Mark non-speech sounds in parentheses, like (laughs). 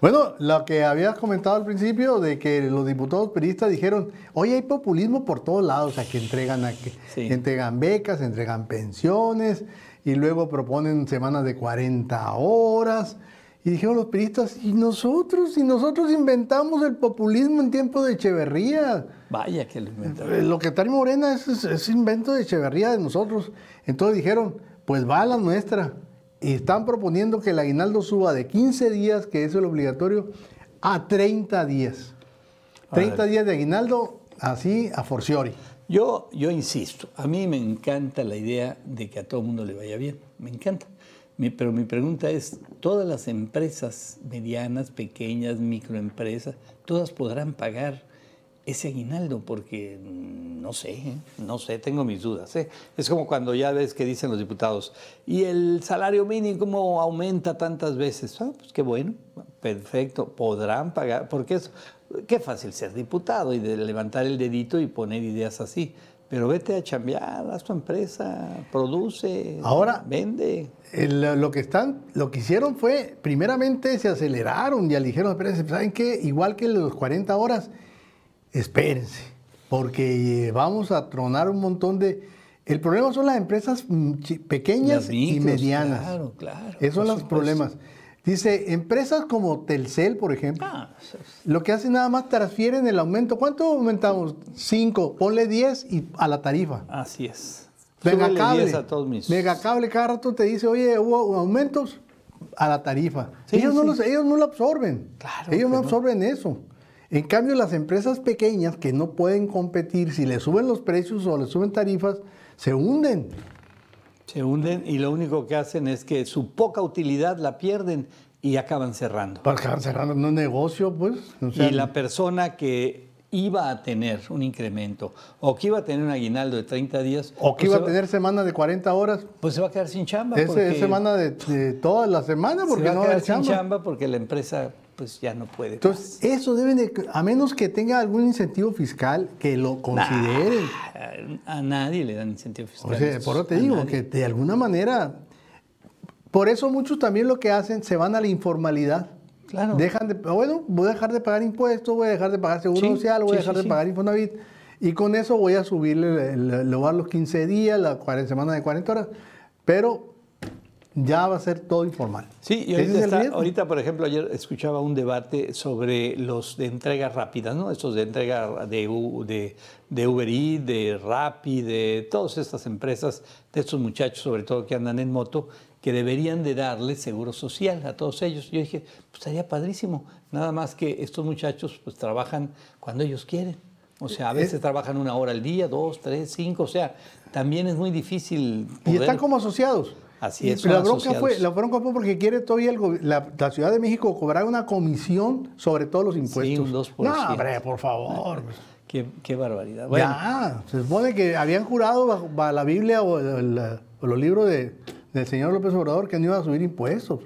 Bueno, lo que habías comentado al principio de que los diputados periodistas dijeron, hoy hay populismo por todos lados, o sea, que entregan, a que entregan becas, entregan pensiones y luego proponen semanas de 40 horas. Y dijeron los peristas, ¿y nosotros? ¿Y nosotros inventamos el populismo en tiempo de Echeverría? Vaya que lo inventaron. Eh, lo que trae Morena es invento de Echeverría de nosotros. Entonces dijeron, pues va a la nuestra y están proponiendo que el aguinaldo suba de 15 días, que es el obligatorio, a 30 días. 30 días de aguinaldo, así a forciori. Yo, yo insisto, a mí me encanta la idea de que a todo el mundo le vaya bien, me encanta. pero mi pregunta es, ¿todas las empresas medianas, pequeñas, microempresas, todas podrán pagar ese aguinaldo? Porque mm, no sé, no sé, tengo mis dudas. ¿eh? Es como cuando ya ves que dicen los diputados, ¿y el salario mínimo aumenta tantas veces? Ah, pues qué bueno, perfecto, podrán pagar, porque es qué fácil ser diputado y de levantar el dedito y poner ideas así. Pero vete a chambear, haz tu empresa, produce, vende. lo, que están, lo que hicieron fue, primeramente se aceleraron y aligeron, ¿saben qué? Igual que los 40 horas, espérense porque eh, vamos a tronar un montón de... El problema son las empresas mm, pequeñas y medianas. Claro, claro. Esos son los problemas. Dice, empresas como Telcel, por ejemplo, ah, lo que hacen nada más transfieren el aumento. ¿Cuánto aumentamos? Cinco. ponle diez y a la tarifa. Así es. Megacable, a Megacable cada rato te dice, oye, hubo aumentos a la tarifa. ellos, No los, ellos no lo absorben. ellos no absorben eso. En cambio, las empresas pequeñas que no pueden competir, si le suben los precios o le suben tarifas, se hunden. Se hunden y lo único que hacen es que su poca utilidad la pierden y acaban cerrando. Pues acaban cerrando, no es negocio, pues. y la persona que iba a tener un incremento o que iba a tener un aguinaldo de 30 días. O que pues iba a tener semana de 40 horas. Pues se va a quedar sin chamba. Es, es semana de, de todas semana semana porque se va no va a quedar sin chamba porque la empresa pues ya no puede. Entonces, eso deben de, a menos que tenga algún incentivo fiscal, que lo considere. a nadie le dan incentivo fiscal. O sea, por eso te digo, que de alguna manera, por eso muchos también lo que hacen, se van a la informalidad. Claro. Dejan de, bueno, voy a dejar de pagar impuestos, voy a dejar de pagar seguro social, voy a dejar de pagar Infonavit. Y con eso voy a subirle, le, los 15 días, la semana de 40 horas. Pero ya va a ser todo informal. Sí, y ahorita, por ejemplo, ayer escuchaba un debate sobre los de entrega rápida, ¿no? Estos de entrega de, de, de Uber Eats, de Rappi, de todas estas empresas, de estos muchachos, sobre todo que andan en moto, que deberían de darle seguro social a todos ellos. Yo dije, pues estaría padrísimo, nada más que estos muchachos pues trabajan cuando ellos quieren. O sea, a veces trabajan una hora al día, dos, tres, cinco, o sea, también es muy difícil. Y están como asociados. Así es. La bronca, fue, la bronca, fue, porque quiere todavía la, Ciudad de México cobrar una comisión sobre todos los impuestos. Sí, un 2%. No, hombre, por favor. (laughs) Qué, barbaridad. Ya, se supone que habían jurado bajo, la Biblia o, los libros del señor López Obrador que no iba a subir impuestos.